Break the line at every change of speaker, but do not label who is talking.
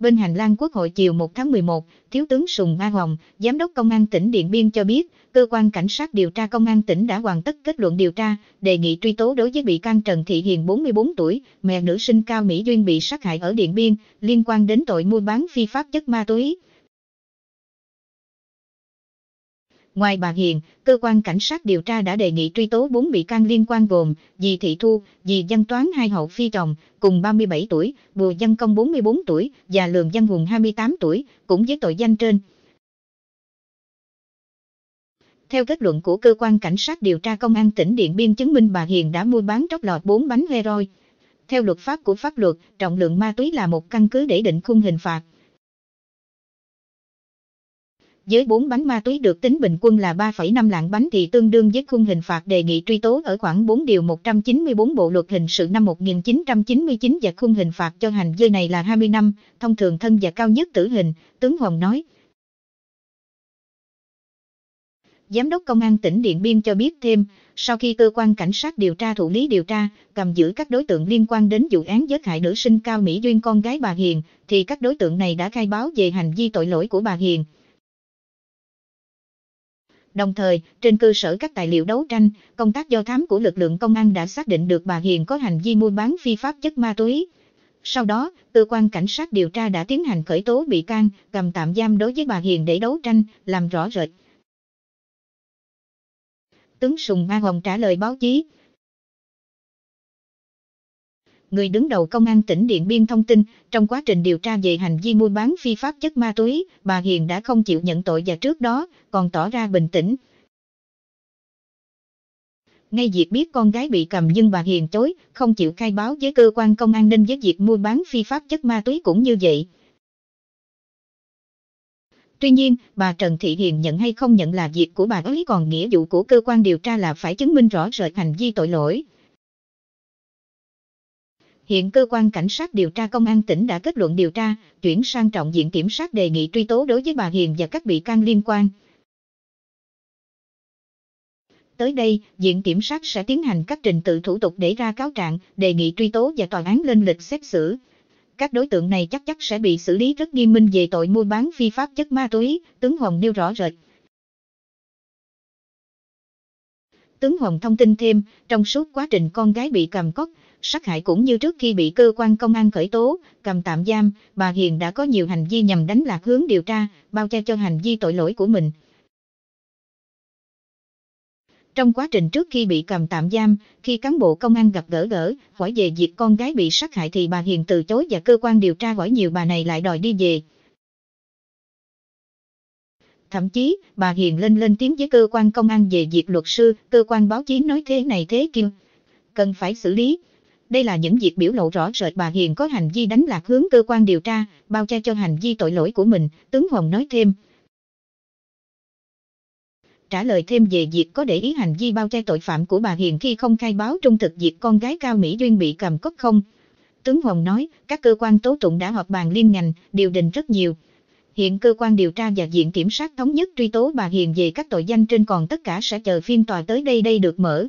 Bên hành lang Quốc hội chiều 1 tháng 11, Thiếu tướng Sùng A Hồng, Giám đốc Công an tỉnh Điện Biên cho biết, Cơ quan Cảnh sát điều tra Công an tỉnh đã hoàn tất kết luận điều tra, đề nghị truy tố đối với bị can Trần Thị Hiền 44 tuổi, mẹ nữ sinh Cao Mỹ Duyên bị sát hại ở Điện Biên, liên quan đến tội mua bán phi pháp chất ma túy. Ngoài bà Hiền, cơ quan cảnh sát điều tra đã đề nghị truy tố 4 bị can liên quan gồm dì Thị Thu, dì Văn Toán hai hậu phi chồng, cùng 37 tuổi, Bùa Văn Công 44 tuổi và Lường Văn Hùng 28 tuổi, cũng với tội danh trên. Theo kết luận của cơ quan cảnh sát điều tra công an tỉnh Điện Biên chứng minh bà Hiền đã mua bán trót lọt 4 bánh heroin. Theo luật pháp của pháp luật, trọng lượng ma túy là một căn cứ để định khung hình phạt dưới 4 bánh ma túy được tính bình quân là 3,5 lạng bánh thì tương đương với khung hình phạt đề nghị truy tố ở khoảng 4 điều 194 Bộ luật hình sự năm 1999 và khung hình phạt cho hành vi này là 20 năm, thông thường thân và cao nhất tử hình, tướng Hồng nói. Giám đốc Công an tỉnh Điện Biên cho biết thêm, sau khi cơ quan cảnh sát điều tra thụ lý điều tra, cầm giữ các đối tượng liên quan đến vụ án giết hại nữ sinh Cao Mỹ Duyên con gái bà Hiền, thì các đối tượng này đã khai báo về hành vi tội lỗi của bà Hiền, Đồng thời, trên cơ sở các tài liệu đấu tranh, công tác do thám của lực lượng công an đã xác định được bà Hiền có hành vi mua bán phi pháp chất ma túy. Sau đó, cơ quan cảnh sát điều tra đã tiến hành khởi tố bị can, cầm tạm giam đối với bà Hiền để đấu tranh, làm rõ rệt. Tướng Sùng A Hồng trả lời báo chí, người đứng đầu công an tỉnh Điện Biên thông tin, trong quá trình điều tra về hành vi mua bán phi pháp chất ma túy, bà Hiền đã không chịu nhận tội và trước đó còn tỏ ra bình tĩnh. Ngay việc biết con gái bị cầm nhưng bà Hiền chối, không chịu khai báo với cơ quan công an nên với việc mua bán phi pháp chất ma túy cũng như vậy. Tuy nhiên, bà Trần Thị Hiền nhận hay không nhận là việc của bà ấy còn nghĩa vụ của cơ quan điều tra là phải chứng minh rõ rệt hành vi tội lỗi, Hiện cơ quan cảnh sát điều tra công an tỉnh đã kết luận điều tra, chuyển sang trọng diện kiểm sát đề nghị truy tố đối với bà Hiền và các bị can liên quan. Tới đây, diện kiểm sát sẽ tiến hành các trình tự thủ tục để ra cáo trạng, đề nghị truy tố và tòa án lên lịch xét xử. Các đối tượng này chắc chắn sẽ bị xử lý rất nghiêm minh về tội mua bán phi pháp chất ma túy, tướng Hồng nêu rõ rệt. Tướng Hồng thông tin thêm, trong suốt quá trình con gái bị cầm cóc, sát hại cũng như trước khi bị cơ quan công an khởi tố, cầm tạm giam, bà Hiền đã có nhiều hành vi nhằm đánh lạc hướng điều tra, bao che cho hành vi tội lỗi của mình. Trong quá trình trước khi bị cầm tạm giam, khi cán bộ công an gặp gỡ gỡ, hỏi về việc con gái bị sát hại thì bà Hiền từ chối và cơ quan điều tra hỏi nhiều bà này lại đòi đi về. Thậm chí, bà Hiền lên lên tiếng với cơ quan công an về việc luật sư, cơ quan báo chí nói thế này thế kia. Cần phải xử lý. Đây là những việc biểu lộ rõ rệt bà Hiền có hành vi đánh lạc hướng cơ quan điều tra, bao che cho hành vi tội lỗi của mình, tướng Hồng nói thêm. Trả lời thêm về việc có để ý hành vi bao che tội phạm của bà Hiền khi không khai báo trung thực việc con gái Cao Mỹ Duyên bị cầm cốc không? Tướng Hồng nói, các cơ quan tố tụng đã họp bàn liên ngành, điều đình rất nhiều, Hiện cơ quan điều tra và diện kiểm sát thống nhất truy tố bà Hiền về các tội danh trên còn tất cả sẽ chờ phiên tòa tới đây đây được mở.